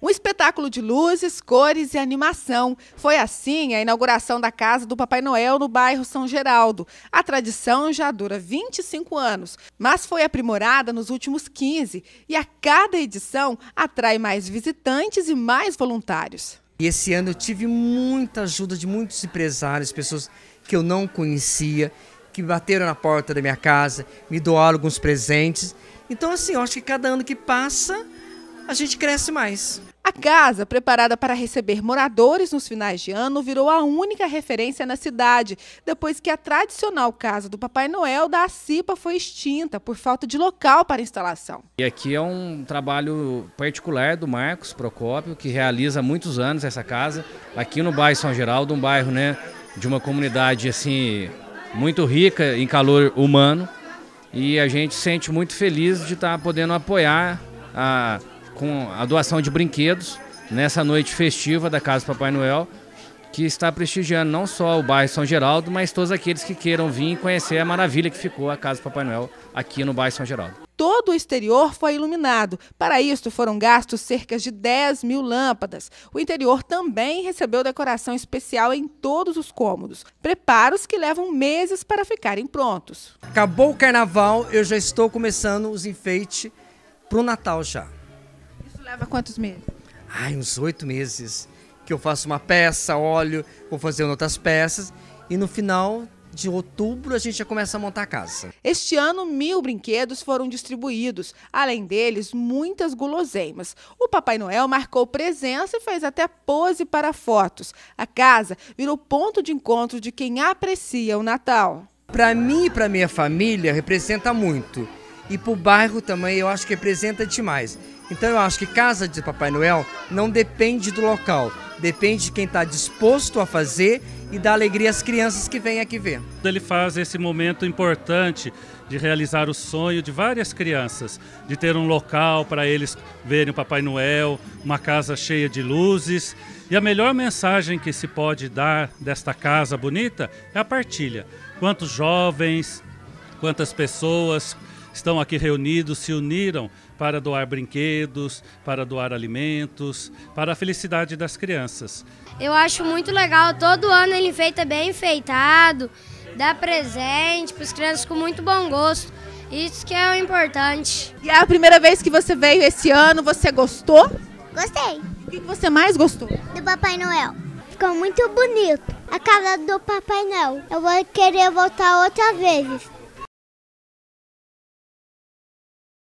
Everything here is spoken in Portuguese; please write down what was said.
Um espetáculo de luzes, cores e animação. Foi assim a inauguração da Casa do Papai Noel no bairro São Geraldo. A tradição já dura 25 anos, mas foi aprimorada nos últimos 15 e a cada edição atrai mais visitantes e mais voluntários. E esse ano eu tive muita ajuda de muitos empresários, pessoas que eu não conhecia, que bateram na porta da minha casa, me doaram alguns presentes. Então, assim, eu acho que cada ano que passa a gente cresce mais. A casa, preparada para receber moradores nos finais de ano, virou a única referência na cidade, depois que a tradicional casa do Papai Noel da Acipa foi extinta por falta de local para instalação. E aqui é um trabalho particular do Marcos Procópio, que realiza há muitos anos essa casa, aqui no bairro São Geraldo, um bairro né, de uma comunidade assim muito rica em calor humano. E a gente sente muito feliz de estar tá podendo apoiar a com a doação de brinquedos nessa noite festiva da Casa Papai Noel, que está prestigiando não só o bairro São Geraldo, mas todos aqueles que queiram vir conhecer a maravilha que ficou a Casa Papai Noel aqui no bairro São Geraldo. Todo o exterior foi iluminado. Para isso foram gastos cerca de 10 mil lâmpadas. O interior também recebeu decoração especial em todos os cômodos. Preparos que levam meses para ficarem prontos. Acabou o carnaval, eu já estou começando os enfeites para o Natal já leva quantos meses? Ai, uns oito meses. Que eu faço uma peça, olho, vou fazer outras peças. E no final de outubro a gente já começa a montar a casa. Este ano, mil brinquedos foram distribuídos. Além deles, muitas guloseimas. O Papai Noel marcou presença e fez até pose para fotos. A casa virou ponto de encontro de quem aprecia o Natal. Para mim e para minha família, representa muito. E para o bairro também, eu acho que representa demais. Então eu acho que casa de Papai Noel não depende do local, depende de quem está disposto a fazer e dar alegria às crianças que vêm aqui ver. Ele faz esse momento importante de realizar o sonho de várias crianças, de ter um local para eles verem o Papai Noel, uma casa cheia de luzes. E a melhor mensagem que se pode dar desta casa bonita é a partilha. Quantos jovens, quantas pessoas estão aqui reunidos se uniram para doar brinquedos, para doar alimentos, para a felicidade das crianças. Eu acho muito legal, todo ano ele enfeita bem enfeitado, dá presente para as crianças com muito bom gosto. Isso que é o importante. E é a primeira vez que você veio esse ano, você gostou? Gostei. O que você mais gostou? Do Papai Noel. Ficou muito bonito. A casa do Papai Noel. Eu vou querer voltar outras vezes.